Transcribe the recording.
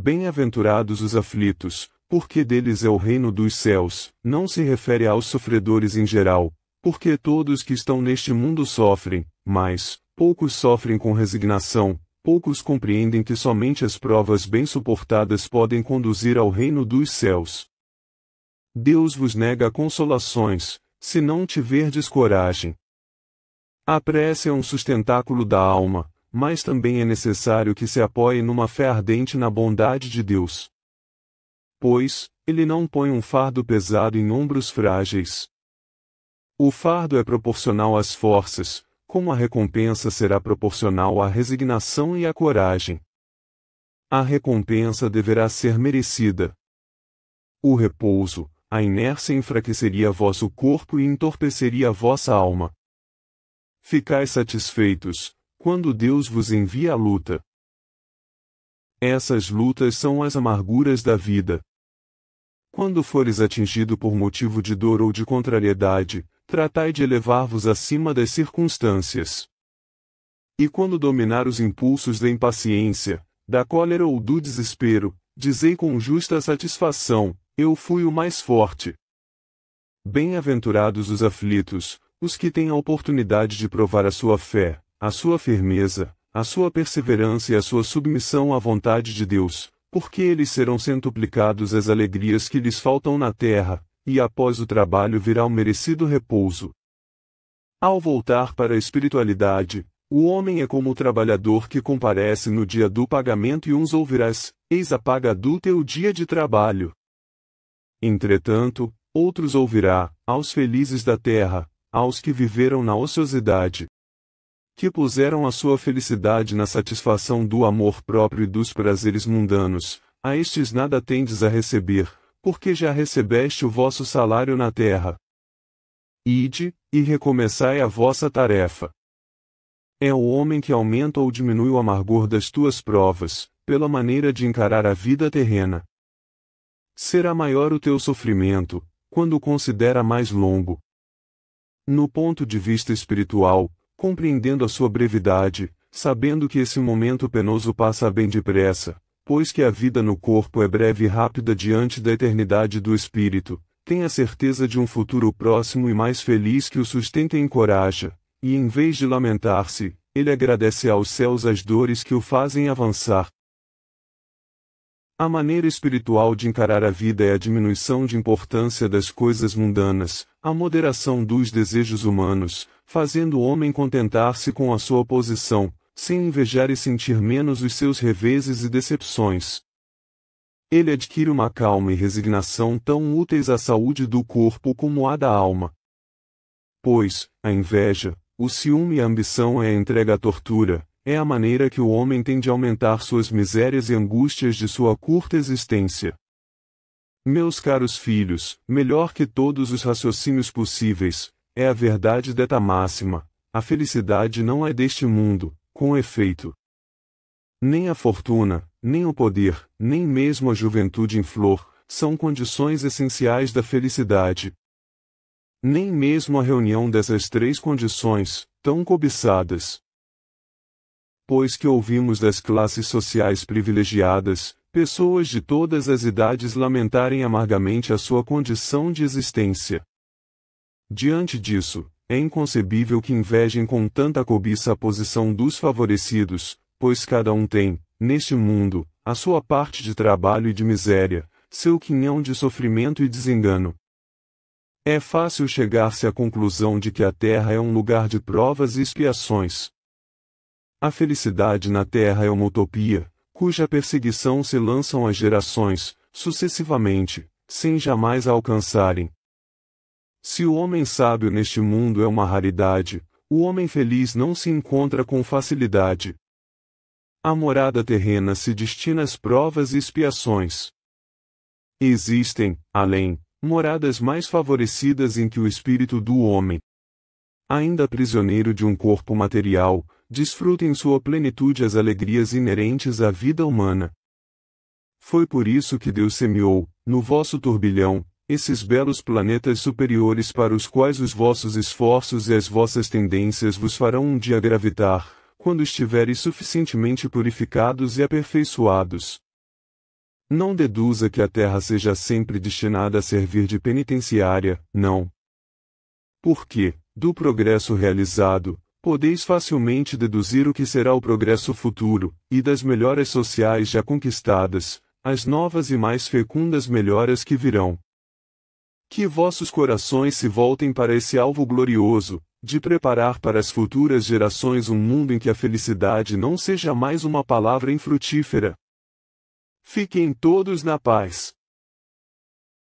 Bem-aventurados os aflitos, porque deles é o reino dos céus, não se refere aos sofredores em geral, porque todos que estão neste mundo sofrem, mas, poucos sofrem com resignação, poucos compreendem que somente as provas bem suportadas podem conduzir ao reino dos céus. Deus vos nega consolações, se não tiverdes coragem. A prece é um sustentáculo da alma, mas também é necessário que se apoie numa fé ardente na bondade de Deus. Pois, ele não põe um fardo pesado em ombros frágeis. O fardo é proporcional às forças, como a recompensa será proporcional à resignação e à coragem. A recompensa deverá ser merecida. O repouso, a inércia enfraqueceria vosso corpo e entorpeceria vossa alma. Ficai satisfeitos, quando Deus vos envia a luta. Essas lutas são as amarguras da vida. Quando fores atingido por motivo de dor ou de contrariedade, tratai de elevar-vos acima das circunstâncias. E quando dominar os impulsos da impaciência, da cólera ou do desespero, dizei com justa satisfação: Eu fui o mais forte. Bem-aventurados os aflitos, os que têm a oportunidade de provar a sua fé, a sua firmeza, a sua perseverança e a sua submissão à vontade de Deus, porque eles serão centuplicados as alegrias que lhes faltam na terra, e após o trabalho virá o merecido repouso. Ao voltar para a espiritualidade, o homem é como o trabalhador que comparece no dia do pagamento e uns ouvirás, eis a paga do teu dia de trabalho. Entretanto, outros ouvirá, aos felizes da terra, aos que viveram na ociosidade, que puseram a sua felicidade na satisfação do amor próprio e dos prazeres mundanos, a estes nada tendes a receber, porque já recebeste o vosso salário na terra. Ide, e recomeçai a vossa tarefa. É o homem que aumenta ou diminui o amargor das tuas provas, pela maneira de encarar a vida terrena. Será maior o teu sofrimento, quando o considera mais longo. No ponto de vista espiritual, compreendendo a sua brevidade, sabendo que esse momento penoso passa bem depressa, pois que a vida no corpo é breve e rápida diante da eternidade do espírito, tenha certeza de um futuro próximo e mais feliz que o sustenta e encoraja, e em vez de lamentar-se, ele agradece aos céus as dores que o fazem avançar, a maneira espiritual de encarar a vida é a diminuição de importância das coisas mundanas, a moderação dos desejos humanos, fazendo o homem contentar-se com a sua posição, sem invejar e sentir menos os seus reveses e decepções. Ele adquire uma calma e resignação tão úteis à saúde do corpo como à da alma. Pois, a inveja, o ciúme e a ambição é a entrega à tortura, é a maneira que o homem tem de aumentar suas misérias e angústias de sua curta existência. Meus caros filhos, melhor que todos os raciocínios possíveis, é a verdade desta máxima: a felicidade não é deste mundo, com efeito. Nem a fortuna, nem o poder, nem mesmo a juventude em flor, são condições essenciais da felicidade. Nem mesmo a reunião dessas três condições, tão cobiçadas, pois que ouvimos das classes sociais privilegiadas, pessoas de todas as idades lamentarem amargamente a sua condição de existência. Diante disso, é inconcebível que invejem com tanta cobiça a posição dos favorecidos, pois cada um tem, neste mundo, a sua parte de trabalho e de miséria, seu quinhão de sofrimento e desengano. É fácil chegar-se à conclusão de que a terra é um lugar de provas e expiações. A felicidade na Terra é uma utopia, cuja perseguição se lançam as gerações, sucessivamente, sem jamais a alcançarem. Se o homem sábio neste mundo é uma raridade, o homem feliz não se encontra com facilidade. A morada terrena se destina às provas e expiações. Existem, além, moradas mais favorecidas em que o espírito do homem, ainda prisioneiro de um corpo material, Desfrutem em sua plenitude as alegrias inerentes à vida humana. Foi por isso que Deus semeou, no vosso turbilhão, esses belos planetas superiores para os quais os vossos esforços e as vossas tendências vos farão um dia gravitar, quando estiverem suficientemente purificados e aperfeiçoados. Não deduza que a terra seja sempre destinada a servir de penitenciária, não. Porque, do progresso realizado, Podeis facilmente deduzir o que será o progresso futuro, e das melhoras sociais já conquistadas, as novas e mais fecundas melhoras que virão. Que vossos corações se voltem para esse alvo glorioso, de preparar para as futuras gerações um mundo em que a felicidade não seja mais uma palavra infrutífera. Fiquem todos na paz.